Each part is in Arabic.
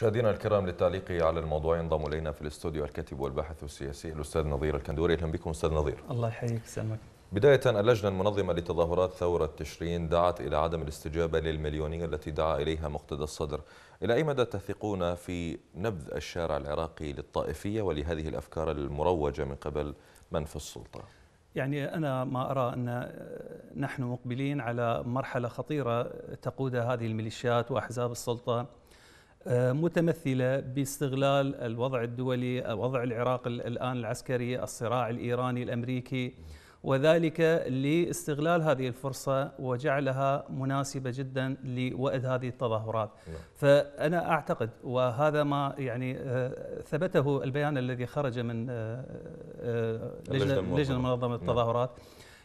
مشاهدينا الكرام للتعليق على الموضوع ينضم الينا في الاستوديو الكاتب والباحث السياسي الاستاذ نظير الكندوري اهلا بكم استاذ نظير الله يحييك سلمك بداية اللجنة المنظمة لتظاهرات ثورة تشرين دعت إلى عدم الاستجابة للمليونية التي دعا إليها مقتدى الصدر إلى أي مدى تثقون في نبذ الشارع العراقي للطائفية ولهذه الأفكار المروجة من قبل من في السلطة؟ يعني أنا ما أرى أن نحن مقبلين على مرحلة خطيرة تقودها هذه الميليشيات وأحزاب السلطة آه، متمثله باستغلال الوضع الدولي وضع العراق الان العسكري الصراع الايراني الامريكي وذلك لاستغلال هذه الفرصه وجعلها مناسبه جدا لوأد هذه التظاهرات نعم. فانا اعتقد وهذا ما يعني آه، ثبته البيان الذي خرج من آه، لجنة منظمه نعم. التظاهرات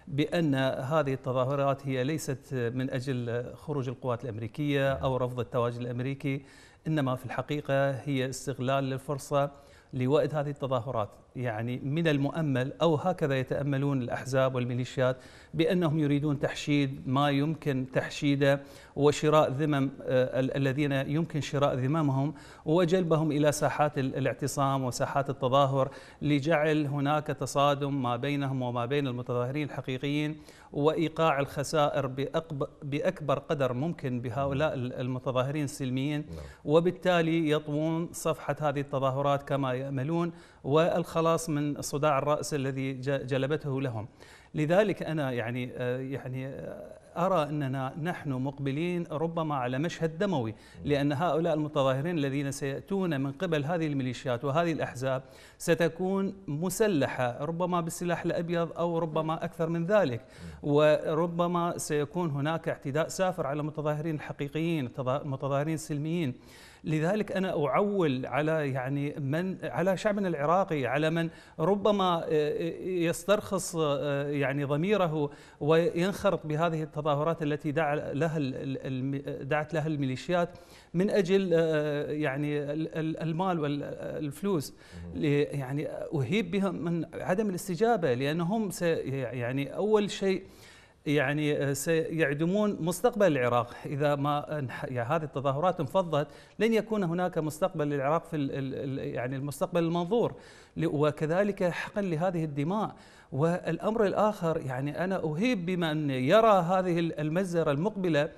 بأن هذه التظاهرات هي ليست من أجل خروج القوات الأمريكية نعم. أو رفض التواجد الأمريكي انما في الحقيقه هي استغلال للفرصه لوائد هذه التظاهرات يعني من المؤمل أو هكذا يتأملون الأحزاب والميليشيات بأنهم يريدون تحشيد ما يمكن تحشيده وشراء ذمم آه، الذين يمكن شراء ذممهم وجلبهم إلى ساحات الاعتصام وساحات التظاهر لجعل هناك تصادم ما بينهم وما بين المتظاهرين الحقيقيين وإيقاع الخسائر بأكبر قدر ممكن بهؤلاء المتظاهرين السلميين نعم. وبالتالي يطوون صفحة هذه التظاهرات كما يأملون والخلاص من صداع الراس الذي جلبته لهم لذلك انا يعني آه، يعني آه، ارى اننا نحن مقبلين ربما على مشهد دموي لان هؤلاء المتظاهرين الذين سياتون من قبل هذه الميليشيات وهذه الاحزاب ستكون مسلحه ربما بالسلاح الابيض او ربما اكثر من ذلك وربما سيكون هناك اعتداء سافر على المتظاهرين الحقيقيين المتظاهرين السلميين لذلك أنا أعول على يعني من على شعبنا العراقي على من ربما آه، آه، يسترخص آه، يعني ضميره وينخرط بهذه التظاهرات التي دعا لها دعت لها الميليشيات من أجل يعني المال والفلوس يعني أهيب بهم من عدم الاستجابة لأنهم يعني أول شيء يعني آه، سيعدمون مستقبل العراق اذا ما يعني هذه التظاهرات انفضت لن يكون هناك مستقبل للعراق في يعني المستقبل المنظور وكذلك حقا لهذه الدماء والامر الاخر يعني انا اهيب بمن يرى هذه المجزره المقبله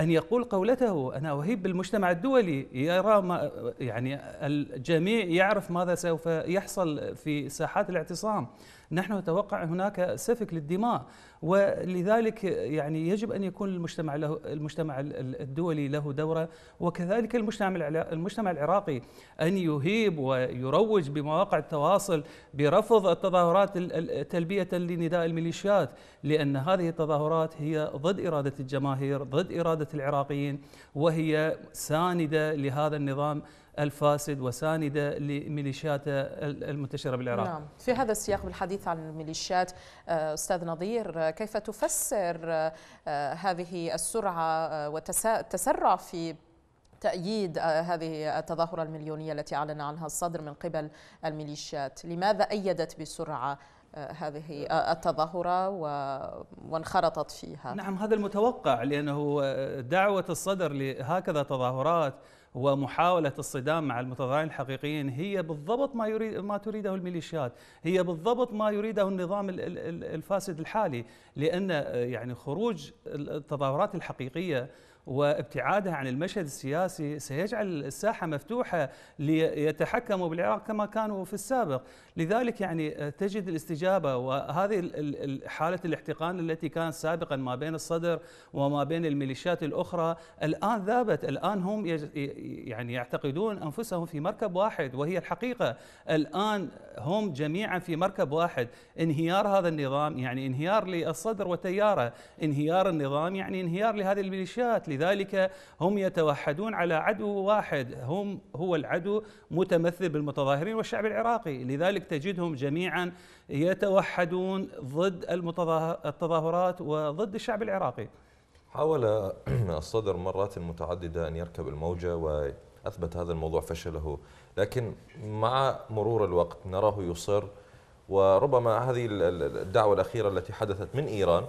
أن يقول قولته أنا أهيب بالمجتمع الدولي يرى ما يعني الجميع يعرف ماذا سوف يحصل في ساحات الاعتصام نحن نتوقع هناك سفك للدماء ولذلك يعني يجب ان يكون المجتمع له المجتمع الدولي له دوره وكذلك المجتمع المجتمع العراقي ان يهيب ويروج بمواقع التواصل برفض التظاهرات تلبيه لنداء الميليشيات لان هذه التظاهرات هي ضد اراده الجماهير ضد اراده العراقيين وهي سانده لهذا النظام الفاسد وساندة لميليشيات المنتشرة بالعراق نعم في هذا السياق بالحديث عن الميليشيات آه، أستاذ نظير آه، كيف تفسر آه، هذه السرعة والتسرع في تأييد هذه التظاهرة المليونية التي أعلن عنها الصدر من قبل الميليشيات لماذا أيدت بسرعة هذه التظاهرة وانخرطت فيها نعم هذا المتوقع لأنه دعوة الصدر لهكذا تظاهرات ومحاولة الصدام مع المتظاهرين الحقيقيين هي بالضبط ما يريد ما تريده الميليشيات، هي بالضبط ما يريده النظام الفاسد الحالي، لأن آه، يعني خروج التظاهرات الحقيقية وابتعادها عن المشهد السياسي سيجعل الساحة مفتوحة ليتحكموا بالعراق كما كانوا في السابق لذلك يعني آه، تجد الاستجابة وهذه حالة الاحتقان التي كانت سابقا ما بين الصدر وما بين الميليشيات الأخرى الآن ذابت الآن هم يعني يعتقدون أنفسهم في مركب واحد وهي الحقيقة الآن هم جميعا في مركب واحد انهيار هذا النظام يعني انهيار للصدر وتياره انهيار النظام يعني انهيار لهذه الميليشيات لذلك هم يتوحدون على عدو واحد هم هو العدو متمثل بالمتظاهرين والشعب العراقي لذلك تجدهم جميعا يتوحدون ضد التظاهرات وضد الشعب العراقي حاول الصدر مرات متعددة أن يركب الموجة وأثبت هذا الموضوع فشله لكن مع مرور الوقت نراه يصر وربما هذه الدعوة الأخيرة التي حدثت من إيران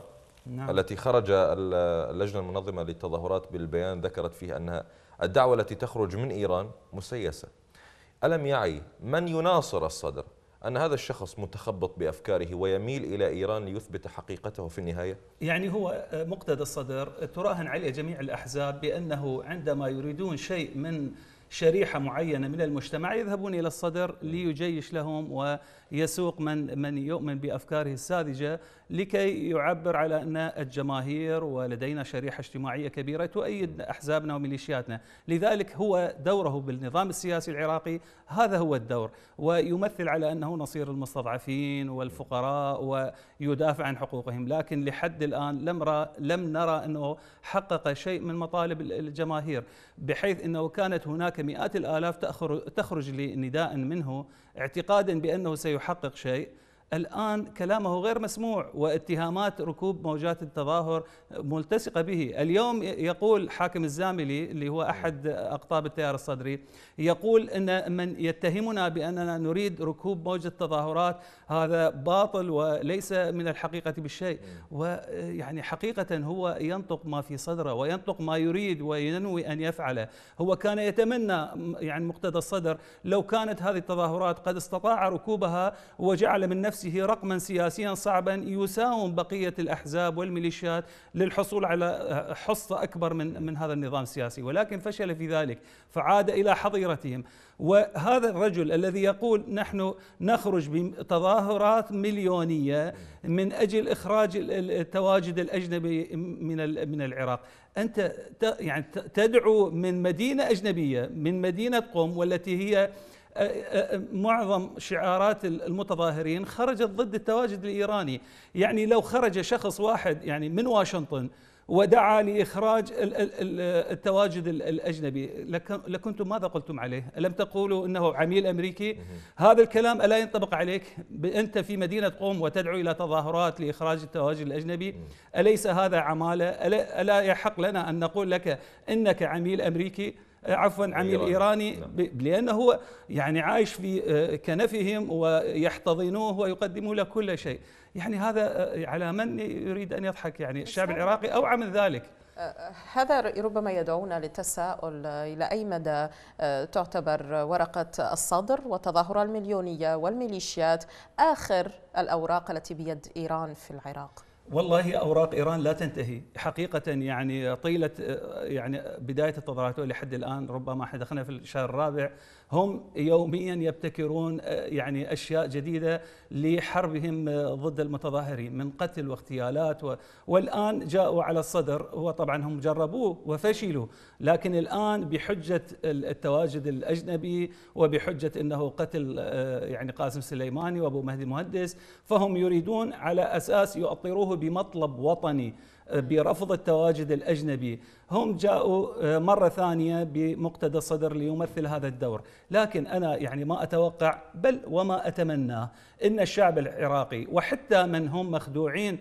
نعم. التي خرج اللجنة المنظمة للتظاهرات بالبيان ذكرت فيه أن الدعوة التي تخرج من إيران مسيسة ألم يعي من يناصر الصدر أن هذا الشخص متخبط بأفكاره ويميل إلى إيران ليثبت حقيقته في النهاية؟ يعني هو مقتدى الصدر تراهن عليه جميع الأحزاب بأنه عندما يريدون شيء من شريحه معينه من المجتمع يذهبون الى الصدر ليجيش لهم ويسوق من من يؤمن بافكاره الساذجه لكي يعبر على ان الجماهير ولدينا شريحه اجتماعيه كبيره تؤيد احزابنا وميليشياتنا، لذلك هو دوره بالنظام السياسي العراقي هذا هو الدور ويمثل على انه نصير المستضعفين والفقراء ويدافع عن حقوقهم، لكن لحد الان لم لم نرى انه حقق شيء من مطالب الجماهير بحيث انه كانت هناك مئات الآلاف تخرج لنداء منه اعتقادا بأنه سيحقق شيء الآن كلامه غير مسموع واتهامات ركوب موجات التظاهر ملتصقة به اليوم يقول حاكم الزاملي اللي هو أحد أقطاب التيار الصدري يقول أن من يتهمنا بأننا نريد ركوب موجة التظاهرات هذا باطل وليس من الحقيقة بالشيء ويعني حقيقة هو ينطق ما في صدره وينطق ما يريد وينوي أن يفعله هو كان يتمنى يعني مقتدى الصدر لو كانت هذه التظاهرات قد استطاع ركوبها وجعل من نفسه نفسه رقما سياسيا صعبا يساوم بقية الأحزاب والميليشيات للحصول على حصة أكبر من, من هذا النظام السياسي ولكن فشل في ذلك فعاد إلى حظيرتهم وهذا الرجل الذي يقول نحن نخرج بتظاهرات مليونية من أجل إخراج التواجد الأجنبي من من العراق أنت يعني تدعو من مدينة أجنبية من مدينة قم والتي هي معظم شعارات المتظاهرين خرجت ضد التواجد الايراني، يعني لو خرج شخص واحد يعني من واشنطن ودعا لاخراج التواجد الاجنبي لكنتم ماذا قلتم عليه؟ الم تقولوا انه عميل امريكي؟ هذا الكلام الا ينطبق عليك؟ انت في مدينه قوم وتدعو الى تظاهرات لاخراج التواجد الاجنبي؟ اليس هذا عماله؟ الا يحق لنا ان نقول لك انك عميل امريكي؟ آه، عفوا عميل إيراني نعم. لأنه هو يعني عايش في آه، كنفهم ويحتضنوه ويقدموا له كل شيء يعني هذا آه، على من يريد أن يضحك يعني الشعب العراقي أوعى من ذلك هذا ربما يدعونا للتساؤل إلى أي مدى تعتبر ورقة الصدر والتظاهرة المليونية والميليشيات آخر الأوراق التي بيد إيران في العراق؟ والله اوراق ايران لا تنتهي حقيقه يعني طيله يعني بدايه التظاهرات لحد الان ربما احنا دخلنا في الشهر الرابع هم يوميا يبتكرون يعني اشياء جديده لحربهم ضد المتظاهرين من قتل واغتيالات و... والان جاءوا على الصدر هو طبعا هم جربوه وفشلوا لكن الآن بحجة التواجد الأجنبي وبحجة أنه قتل آه، يعني قاسم سليماني وأبو مهدي مهدس فهم يريدون على أساس يؤطروه بمطلب وطني برفض التواجد الأجنبي هم جاءوا آه، مرة ثانية بمقتدى الصدر ليمثل هذا الدور لكن أنا يعني ما أتوقع بل وما أتمناه إن الشعب العراقي وحتى من هم مخدوعين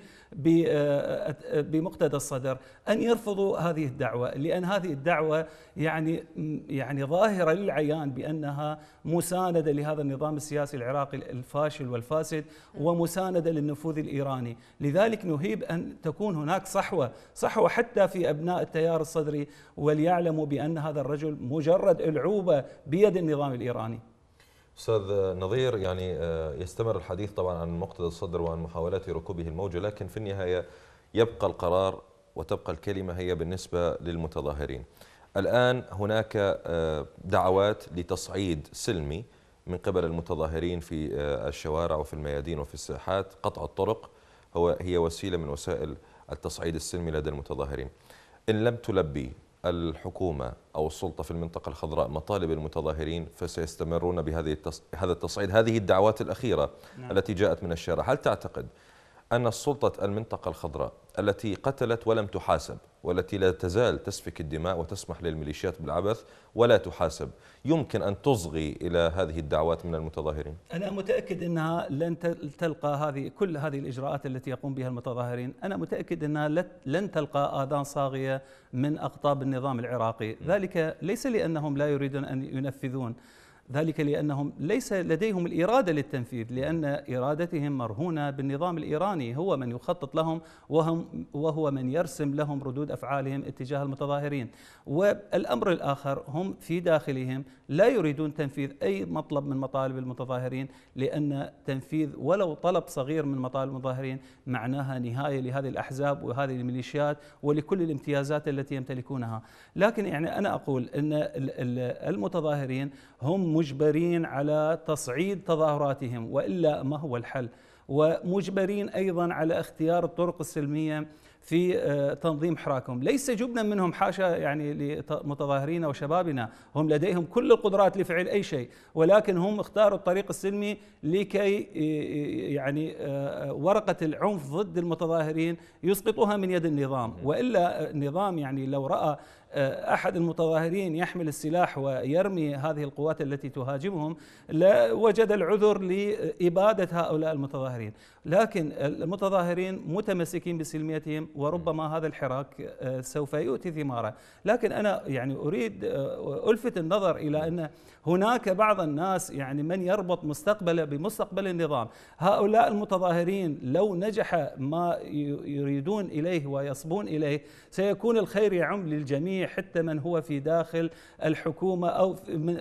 آه، آه، بمقتدى الصدر ان يرفضوا هذه الدعوه لان هذه الدعوه يعني يعني ظاهره للعيان بانها مسانده لهذا النظام السياسي العراقي الفاشل والفاسد ومسانده للنفوذ الايراني لذلك نهيب ان تكون هناك صحوة صحوة حتى في أبناء التيار الصدري وليعلموا بأن هذا الرجل مجرد ألعوبة بيد النظام الإيراني استاذ نظير يعني آه، يستمر الحديث طبعا عن مقتدى الصدر وعن محاولات ركوبه الموجه لكن في النهايه يبقى القرار وتبقى الكلمه هي بالنسبه للمتظاهرين. الان هناك آه، دعوات لتصعيد سلمي من قبل المتظاهرين في آه، الشوارع وفي الميادين وفي الساحات، قطع الطرق هو هي وسيله من وسائل التصعيد السلمي لدى المتظاهرين إن لم تلبي الحكومة أو السلطة في المنطقة الخضراء مطالب المتظاهرين فسيستمرون بهذه التص... هذا التصعيد هذه الدعوات الأخيرة نعم. التي جاءت من الشارع هل تعتقد أن السلطة المنطقة الخضراء التي قتلت ولم تحاسب والتي لا تزال تسفك الدماء وتسمح للميليشيات بالعبث ولا تحاسب يمكن أن تصغي إلى هذه الدعوات من المتظاهرين أنا متأكد أنها لن تلقى هذه كل هذه الإجراءات التي يقوم بها المتظاهرين أنا متأكد أنها لن تلقى آذان صاغية من أقطاب النظام العراقي ذلك ليس لأنهم لا يريدون أن ينفذون ذلك لأنهم ليس لديهم الإرادة للتنفيذ لأن إرادتهم مرهونة بالنظام الإيراني هو من يخطط لهم وهم وهو من يرسم لهم ردود أفعالهم اتجاه المتظاهرين والأمر الآخر هم في داخلهم لا يريدون تنفيذ أي مطلب من مطالب المتظاهرين لأن تنفيذ ولو طلب صغير من مطالب المتظاهرين معناها نهاية لهذه الأحزاب وهذه الميليشيات ولكل الامتيازات التي يمتلكونها لكن يعني أنا أقول أن المتظاهرين هم مجبرين على تصعيد تظاهراتهم والا ما هو الحل؟ ومجبرين ايضا على اختيار الطرق السلميه في آه، تنظيم حراكهم ليس جبنا منهم حاشا يعني لمتظاهرين وشبابنا هم لديهم كل القدرات لفعل أي شيء ولكن هم اختاروا الطريق السلمي لكي آه، يعني آه، ورقة العنف ضد المتظاهرين يسقطوها من يد النظام وإلا النظام يعني لو رأى احد المتظاهرين يحمل السلاح ويرمي هذه القوات التي تهاجمهم لوجد العذر لاباده هؤلاء المتظاهرين، لكن المتظاهرين متمسكين بسلميتهم وربما هذا الحراك آه، سوف يؤتي ثماره لكن أنا يعني أريد آه، ألفت النظر إلى أن هناك بعض الناس يعني من يربط مستقبله بمستقبل النظام هؤلاء المتظاهرين لو نجح ما يريدون إليه ويصبون إليه سيكون الخير يعم للجميع حتى من هو في داخل الحكومة أو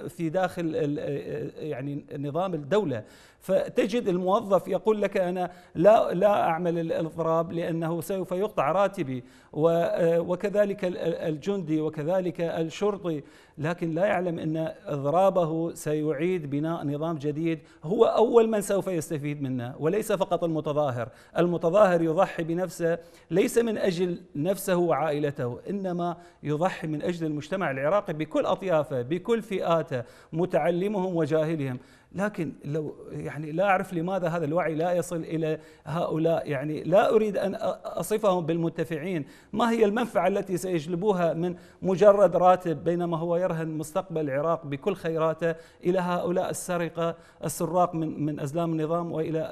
في داخل آه، يعني نظام الدولة فتجد الموظف يقول لك انا لا لا اعمل الاضراب لانه سوف يقطع راتبي آه، وكذلك الجندي وكذلك الشرطي لكن لا يعلم ان اضرابه سيعيد بناء نظام جديد هو اول من سوف يستفيد منه وليس فقط المتظاهر، المتظاهر يضحي بنفسه ليس من اجل نفسه وعائلته، انما يضحي من اجل المجتمع العراقي بكل اطيافه، بكل فئاته، متعلمهم وجاهلهم، لكن لو يعني لا اعرف لماذا هذا الوعي لا يصل الى هؤلاء يعني لا اريد ان اصفهم بالمنتفعين، ما هي المنفعه التي سيجلبوها من مجرد راتب بينما هو يرهن مستقبل العراق بكل خيراته إلى هؤلاء السرقة السراق من من أزلام النظام وإلى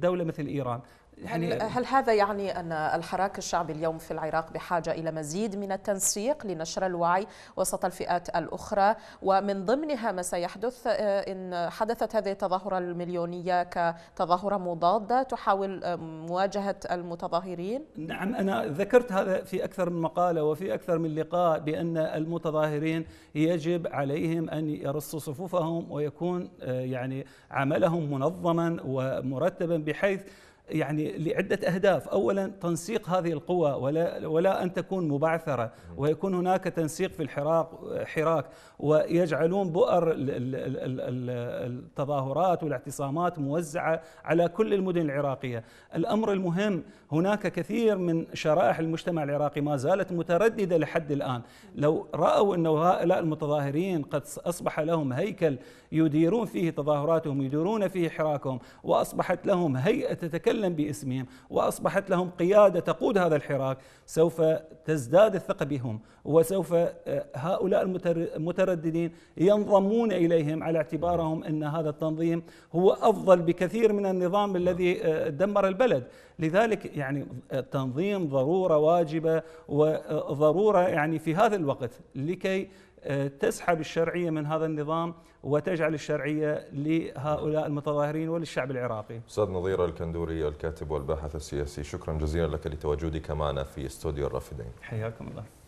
دوله مثل إيران يعني هل, هل هذا يعني أن الحراك الشعبي اليوم في العراق بحاجة إلى مزيد من التنسيق لنشر الوعي وسط الفئات الأخرى ومن ضمنها ما سيحدث آه، إن حدثت هذه التظاهرة المليونية كتظاهرة مضادة تحاول آه، مواجهة المتظاهرين نعم أنا ذكرت هذا في أكثر من مقالة وفي أكثر من لقاء بأن المتظاهرين يجب عليهم أن يرصوا صفوفهم ويكون آه، يعني عملهم منظما ومرتبا بحيث يعني لعدة أهداف أولا تنسيق هذه القوى ولا, ولا أن تكون مبعثرة ويكون هناك تنسيق في الحراك حراك ويجعلون بؤر التظاهرات والاعتصامات موزعة على كل المدن العراقية الأمر المهم هناك كثير من شرائح المجتمع العراقي ما زالت مترددة لحد الآن لو رأوا أن هؤلاء المتظاهرين قد أصبح لهم هيكل يديرون فيه تظاهراتهم يديرون فيه حراكهم وأصبحت لهم هيئة تتكلم كلا باسمهم واصبحت لهم قياده تقود هذا الحراك سوف تزداد الثقه بهم وسوف آه، هؤلاء المترددين ينضمون اليهم على اعتبارهم ان هذا التنظيم هو افضل بكثير من النظام الذي آه، دمر البلد لذلك يعني التنظيم آه، ضروره واجبه وضروره يعني في هذا الوقت لكي آه، تسحب الشرعية من هذا النظام وتجعل الشرعية لهؤلاء المتظاهرين وللشعب العراقي أستاذ نظير الكندوري الكاتب والباحث السياسي شكرا جزيلا لك لتواجدك معنا في استوديو الرافدين حياكم الله